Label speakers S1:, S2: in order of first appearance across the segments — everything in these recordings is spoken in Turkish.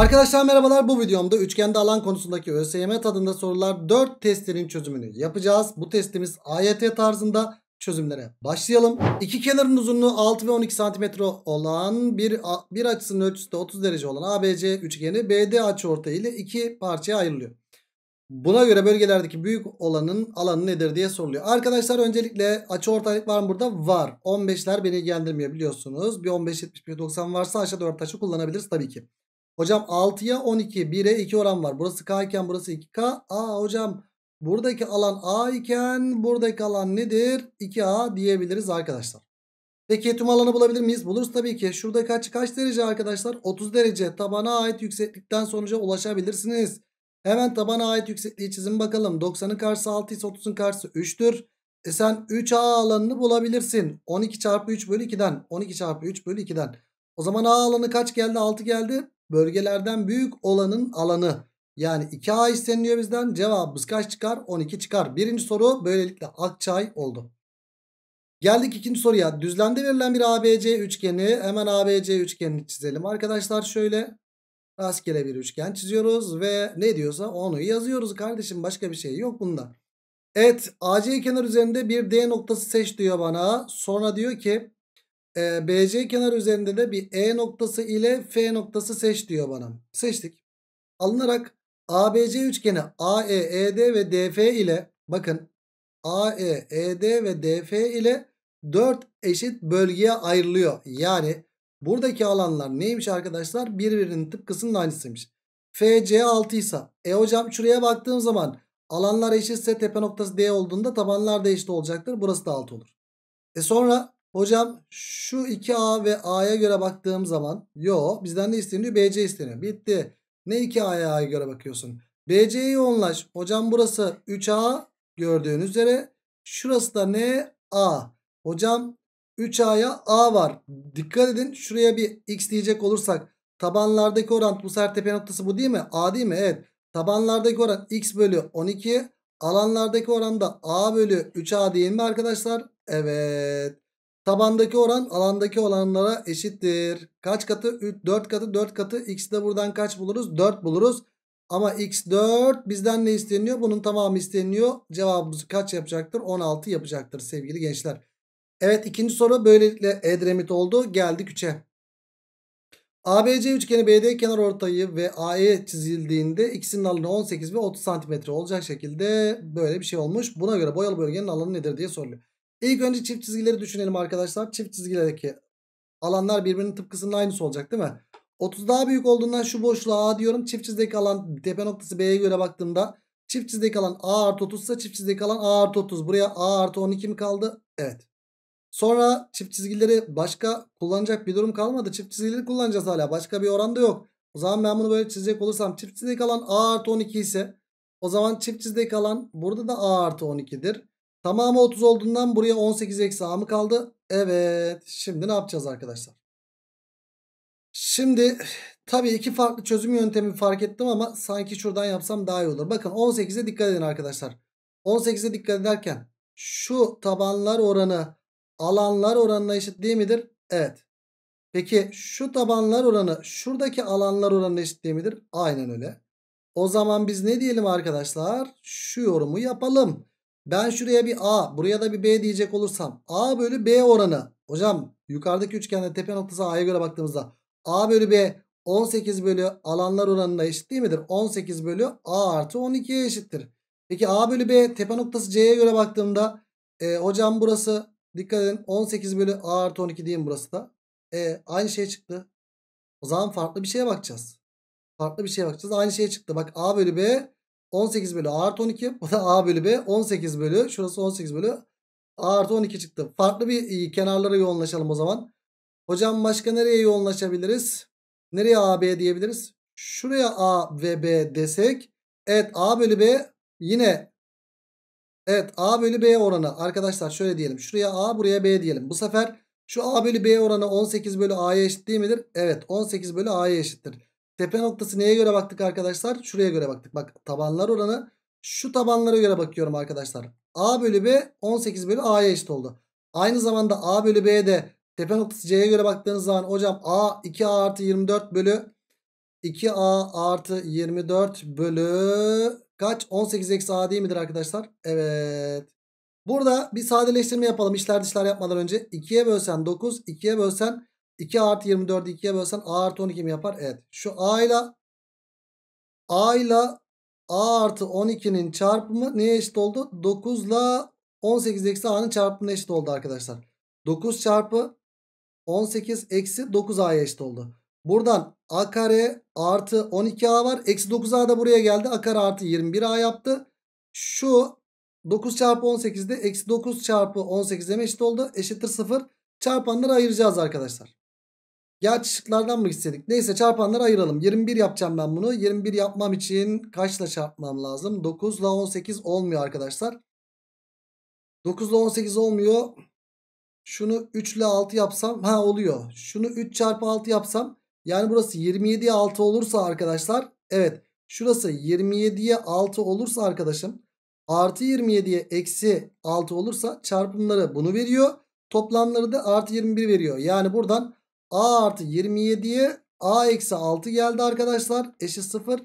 S1: Arkadaşlar merhabalar bu videomda üçgende alan konusundaki ÖSYM tadında sorular 4 testinin çözümünü yapacağız. Bu testimiz AYT tarzında çözümlere başlayalım. İki kenarın uzunluğu 6 ve 12 cm olan bir, bir açısının ölçüsü de 30 derece olan ABC üçgeni BD açıortay ile iki parçaya ayrılıyor. Buna göre bölgelerdeki büyük olanın alanı nedir diye soruluyor. Arkadaşlar öncelikle açı var mı burada? Var. 15'ler beni ilgilendirmiyor biliyorsunuz. Bir 15 70 90 varsa aşağı 4 taşı kullanabiliriz tabii ki. Hocam 6'ya 12 1'e 2 oran var. Burası K iken burası 2K. Aa hocam buradaki alan A iken buradaki alan nedir? 2A diyebiliriz arkadaşlar. Peki tüm alanı bulabilir miyiz? Buluruz tabii ki. Şurada kaç kaç derece arkadaşlar? 30 derece tabana ait yükseklikten sonuca ulaşabilirsiniz. Hemen tabana ait yüksekliği çizin bakalım. 90'ın karşısı 6 ise 30'un karşısı 3'tür. E sen 3A alanını bulabilirsin. 12 çarpı 3 bölü 2'den. 12 çarpı 3 bölü 2'den. O zaman A alanı kaç geldi? 6 geldi. Bölgelerden büyük olanın alanı. Yani 2A isteniliyor bizden. Cevabımız kaç çıkar? 12 çıkar. Birinci soru böylelikle Akçay oldu. Geldik ikinci soruya. Düzlemde verilen bir ABC üçgeni. Hemen ABC üçgenini çizelim. Arkadaşlar şöyle rastgele bir üçgen çiziyoruz. Ve ne diyorsa onu yazıyoruz kardeşim. Başka bir şey yok bunda. Evet AC kenar üzerinde bir D noktası seç diyor bana. Sonra diyor ki e, ee, BC kenar üzerinde de bir E noktası ile F noktası seç diyor bana. Seçtik. Alınarak ABC üçgeni AE, ED ve DF ile bakın AE, ED ve DF ile 4 eşit bölgeye ayrılıyor. Yani buradaki alanlar neymiş arkadaşlar? Birbirinin tıpkısının aynısıymış. FC 6 ise. E hocam şuraya baktığım zaman alanlar eşitse tepe noktası D olduğunda tabanlar da eşit olacaktır. Burası da 6 olur. E sonra Hocam şu 2A ve A'ya göre baktığım zaman yo bizden ne isteniyor? BC isteniyor. Bitti. Ne 2A'ya A'ya göre bakıyorsun? BC'yi onlaş. Hocam burası 3A gördüğün üzere. Şurası da ne? A. Hocam 3A'ya A var. Dikkat edin şuraya bir X diyecek olursak tabanlardaki oran bu sefer tepe noktası bu değil mi? A değil mi? Evet. Tabanlardaki oran X bölü 12. Alanlardaki oran da A bölü 3A değil mi arkadaşlar? Evet. Tabandaki oran alandaki olanlara eşittir. Kaç katı? 3, 4 katı 4 katı. X'i de buradan kaç buluruz? 4 buluruz. Ama x4 bizden ne isteniyor? Bunun tamamı isteniyor. Cevabımız kaç yapacaktır? 16 yapacaktır sevgili gençler. Evet ikinci soru böylelikle Edremit oldu. Geldik 3'e. ABC üçgeni BD kenar ortayı ve AE çizildiğinde ikisinin alanı 18 ve 30 cm olacak şekilde böyle bir şey olmuş. Buna göre boyalı bölgenin alanı nedir diye soruluyor. İlk önce çift çizgileri düşünelim arkadaşlar. Çift çizgilerdeki alanlar birbirinin tıpkısının aynısı olacak değil mi? 30 daha büyük olduğundan şu boşluğa A diyorum. Çift çizdeki alan tepe noktası B'ye göre baktığımda çift çizdeki alan A artı 30 ise çift çizdeki alan A artı 30. Buraya A artı 12 mi kaldı? Evet. Sonra çift çizgileri başka kullanacak bir durum kalmadı. Çift çizgileri kullanacağız hala. Başka bir oranda yok. O zaman ben bunu böyle çizecek olursam çift çizdeki alan A artı 12 ise o zaman çift çizdeki alan burada da A artı 12'dir. Tamamı 30 olduğundan buraya 18 eksi a mı kaldı? Evet. Şimdi ne yapacağız arkadaşlar? Şimdi tabii iki farklı çözüm yöntemi fark ettim ama sanki şuradan yapsam daha iyi olur. Bakın 18'e dikkat edin arkadaşlar. 18'e dikkat ederken şu tabanlar oranı alanlar oranına eşit değil midir? Evet. Peki şu tabanlar oranı şuradaki alanlar oranına eşit değil midir? Aynen öyle. O zaman biz ne diyelim arkadaşlar? Şu yorumu yapalım. Ben şuraya bir A buraya da bir B diyecek olursam A bölü B oranı. Hocam yukarıdaki üçgende tepe noktası A'ya göre baktığımızda A bölü B 18 bölü alanlar oranına eşit değil midir? 18 bölü A artı 12'ye eşittir. Peki A bölü B tepe noktası C'ye göre baktığımda e, hocam burası dikkat edin 18 bölü A artı 12 diyeyim burası da. E, aynı şey çıktı. O zaman farklı bir şeye bakacağız. Farklı bir şeye bakacağız. Aynı şey çıktı. Bak A bölü B 18 bölü A artı 12. Bu da A bölü B. 18 bölü. Şurası 18 bölü. A artı 12 çıktı. Farklı bir e, kenarlara yoğunlaşalım o zaman. Hocam başka nereye yoğunlaşabiliriz? Nereye A B diyebiliriz? Şuraya A ve B desek. Evet A bölü B yine Evet A bölü B oranı arkadaşlar şöyle diyelim. Şuraya A buraya B diyelim. Bu sefer şu A bölü B oranı 18 bölü A'ya eşit değil midir? Evet 18 bölü A'ya eşittir. Tepe noktası neye göre baktık arkadaşlar? Şuraya göre baktık. Bak tabanlar oranı. Şu tabanlara göre bakıyorum arkadaşlar. A bölü B 18 bölü A'ya eşit oldu. Aynı zamanda A bölü B'de tepe noktası C'ye göre baktığınız zaman hocam A 2A artı 24 bölü 2A artı 24 bölü kaç? 18 eksi A değil midir arkadaşlar? Evet. Burada bir sadeleştirme yapalım. İşler dışlar yapmadan önce. 2'ye bölsen 9, 2'ye bölsen 2 artı 24'ü 2'ye bölsen A artı 12 mi yapar? Evet. Şu A ile A ile A artı 12'nin çarpımı neye eşit oldu? 9 ile 18 eksi A'nın çarpımına eşit oldu arkadaşlar. 9 çarpı 18 eksi 9A'ya eşit oldu. Buradan A kare artı 12A var. Eksi 9A da buraya geldi. A kare artı 21A yaptı. Şu 9 çarpı 18'de eksi 9 çarpı 18'e eşit oldu. Eşittir 0. Çarpanları ayıracağız arkadaşlar. Gerçi şıklardan mı istedik? Neyse çarpanları ayıralım. 21 yapacağım ben bunu. 21 yapmam için kaçla çarpmam lazım? 9 ile 18 olmuyor arkadaşlar. 9 ile 18 olmuyor. Şunu 3 ile 6 yapsam ha oluyor. Şunu 3 çarpı 6 yapsam yani burası 27'ye 6 olursa arkadaşlar evet şurası 27'ye 6 olursa arkadaşım artı 27'ye eksi 6 olursa çarpımları bunu veriyor. Toplamları da artı 21 veriyor. Yani buradan A artı 27'ye A eksi 6 geldi arkadaşlar. Eşit 0.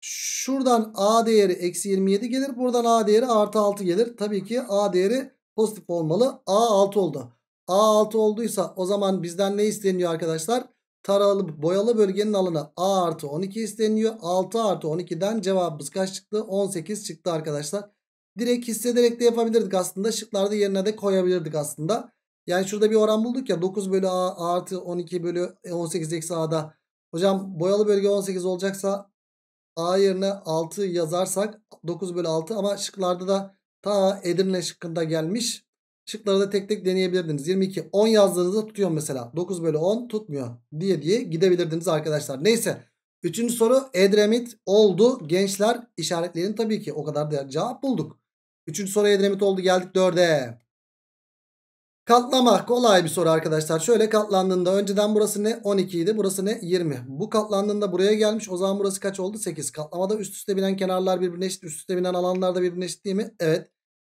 S1: Şuradan A değeri eksi 27 gelir. Buradan A değeri artı 6 gelir. Tabii ki A değeri pozitif olmalı. A 6 oldu. A 6 olduysa o zaman bizden ne isteniyor arkadaşlar? Taralı boyalı bölgenin alanı A artı 12 isteniyor. 6 artı 12'den cevabımız kaç çıktı? 18 çıktı arkadaşlar. Direkt hissederek de yapabilirdik aslında. Şıklarda yerine de koyabilirdik aslında. Yani şurada bir oran bulduk ya 9 bölü A artı 12 bölü 18 eksi A'da. Hocam boyalı bölge 18 olacaksa A yerine 6 yazarsak 9 bölü 6 ama şıklarda da ta Edirne şıkkında gelmiş. Şıkları da tek tek deneyebilirdiniz. 22 10 yazdığınızda tutuyor mesela. 9 bölü 10 tutmuyor diye diye gidebilirdiniz arkadaşlar. Neyse. Üçüncü soru Edremit oldu. Gençler işaretlerin tabii ki o kadar da cevap bulduk. Üçüncü soru Edremit oldu geldik dörde. Katlama kolay bir soru arkadaşlar. Şöyle katlandığında önceden burası ne? 12 idi. Burası ne? 20. Bu katlandığında buraya gelmiş. O zaman burası kaç oldu? 8. Katlamada üst üste binen kenarlar birbirine eşit. Üst üste binen alanlar da birbirine eşit değil mi? Evet.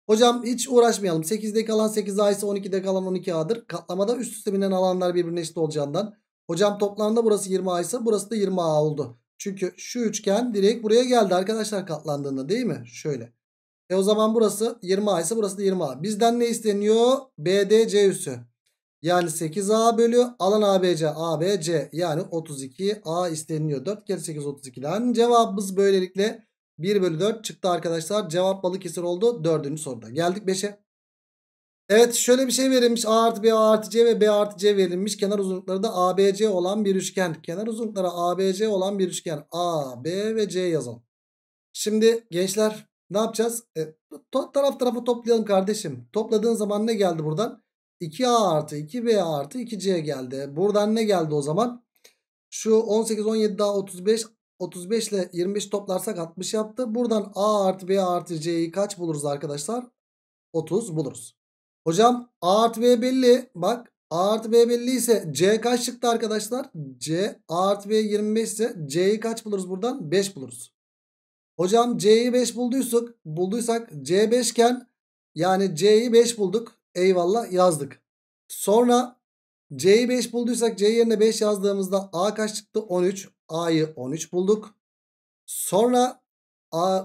S1: Hocam hiç uğraşmayalım. 8'de kalan 8A ise 12'de kalan 12A'dır. Katlamada üst üste binen alanlar birbirine eşit olacağından. Hocam toplamda burası 20A ise burası da 20A oldu. Çünkü şu üçgen direkt buraya geldi arkadaşlar katlandığında değil mi? Şöyle. E o zaman burası 20A ise burası da 20A. Bizden ne isteniyor? BDC üssü. Yani 8A bölü alan ABC ABC yani 32A isteniyor. 4 kere 8 32'den cevabımız böylelikle 1 bölü 4 çıktı arkadaşlar. Cevap balık kesir oldu. 4 soruda. Geldik 5'e. Evet şöyle bir şey verilmiş. A artı B A artı C ve B artı C verilmiş. Kenar uzunlukları da ABC olan bir üçgen. Kenar uzunlukları ABC olan bir üçgen. A, B ve C yazalım. Şimdi gençler ne yapacağız? E, to taraf tarafa toplayalım kardeşim. Topladığın zaman ne geldi buradan? 2A artı 2B artı 2C geldi. Buradan ne geldi o zaman? Şu 18, 17 daha 35. 35 ile 25 toplarsak 60 yaptı. Buradan A artı B artı C'yi kaç buluruz arkadaşlar? 30 buluruz. Hocam A artı B belli. Bak A artı B belli ise C kaç çıktı arkadaşlar? C A artı B 25 ise C'yi kaç buluruz buradan? 5 buluruz. Hocam C'yi 5 bulduysak, bulduysak C 5 iken yani C'yi 5 bulduk. Eyvallah yazdık. Sonra C'yi 5 bulduysak C yerine 5 yazdığımızda A kaç çıktı? 13. A'yı 13 bulduk. Sonra A,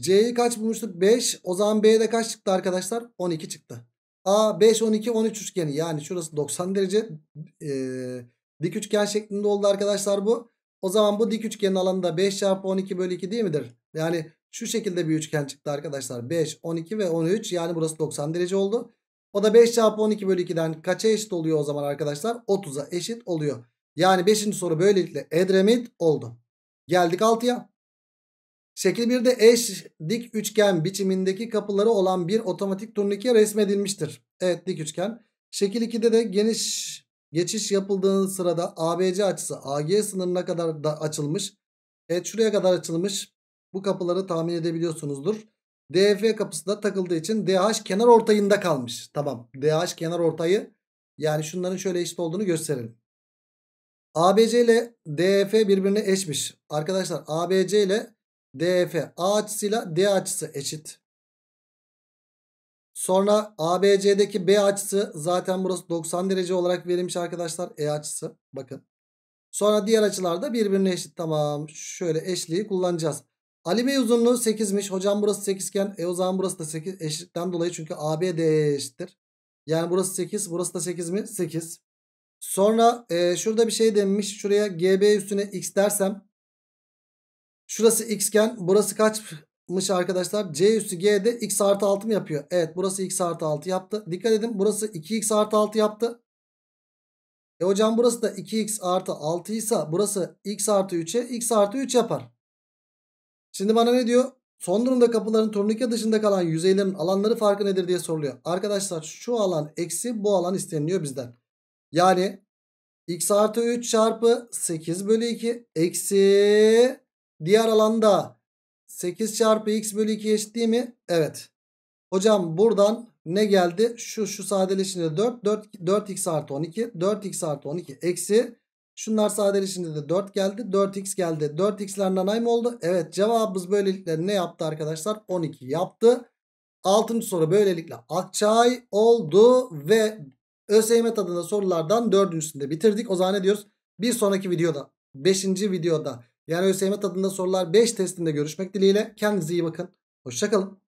S1: C'yi kaç bulmuştuk? 5. O zaman B'de kaç çıktı arkadaşlar? 12 çıktı. A 5, 12, 13 üçgeni. Yani şurası 90 derece e, dik üçgen şeklinde oldu arkadaşlar bu. O zaman bu dik üçgenin alanı da 5 çarpı 12 bölü 2 değil midir? Yani şu şekilde bir üçgen çıktı arkadaşlar. 5, 12 ve 13 yani burası 90 derece oldu. O da 5 çarpı 12 bölü 2'den kaça eşit oluyor o zaman arkadaşlar? 30'a eşit oluyor. Yani 5. soru böylelikle Edremit oldu. Geldik 6'ya. Şekil 1'de eş dik üçgen biçimindeki kapıları olan bir otomatik turnike resmedilmiştir. Evet dik üçgen. Şekil 2'de de geniş Geçiş yapıldığı sırada ABC açısı AG sınırına kadar da açılmış. Evet şuraya kadar açılmış. Bu kapıları tahmin edebiliyorsunuzdur. DF kapısı da takıldığı için DH kenar ortayında kalmış. Tamam DH kenar ortayı yani şunların şöyle eşit olduğunu gösterelim. ABC ile DF birbirine eşmiş. Arkadaşlar ABC ile DF A açısıyla D açısı eşit. Sonra ABC'deki B açısı zaten burası 90 derece olarak verilmiş arkadaşlar. E açısı bakın. Sonra diğer açılar da birbirine eşit. Tamam şöyle eşliği kullanacağız. Ali Bey uzunluğu 8'miş. Hocam burası 8 iken e o zaman burası da 8 eşitten dolayı çünkü AB e eşittir. Yani burası 8 burası da 8 mi? 8. Sonra e, şurada bir şey denilmiş. Şuraya GB üstüne x dersem şurası x iken burası kaç mış arkadaşlar C üssü G'de x artı 6 mı yapıyor? Evet burası x artı 6 yaptı. Dikkat edin burası 2x artı 6 yaptı. E hocam burası da 2x artı 6 ise burası x artı 3'e x artı 3 yapar. Şimdi bana ne diyor? Son durumda kapıların turnike dışında kalan yüzeylerin alanları farkı nedir diye soruluyor. Arkadaşlar şu alan eksi bu alan isteniliyor bizden. Yani x artı 3 çarpı 8 bölü 2 eksi diğer alanda 8 çarpı x bölü 2 eşit değil mi? Evet. Hocam buradan ne geldi? Şu şu sadeleşince 4. 4 4x artı 12. 4x artı 12 eksi. Şunlar sadeleşince de 4 geldi. 4x geldi. 4x'lerden aynı oldu. Evet cevabımız böylelikle ne yaptı arkadaşlar? 12 yaptı. 6. soru böylelikle Akçay oldu ve ÖSYM adında sorulardan 4.sünü bitirdik. O zaman ne diyoruz? Bir sonraki videoda 5. videoda yani ÖSYM tadında sorular 5 testinde görüşmek dileğiyle. Kendinize iyi bakın. Hoşçakalın.